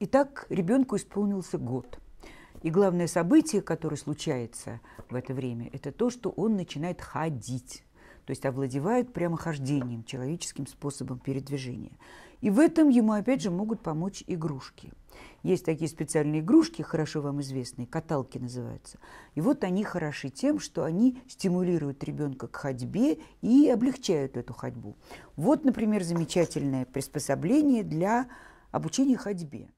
Итак, ребенку исполнился год. И главное событие, которое случается в это время, это то, что он начинает ходить. То есть овладевает прямо человеческим способом передвижения. И в этом ему, опять же, могут помочь игрушки. Есть такие специальные игрушки, хорошо вам известные, каталки называются. И вот они хороши тем, что они стимулируют ребенка к ходьбе и облегчают эту ходьбу. Вот, например, замечательное приспособление для обучения ходьбе.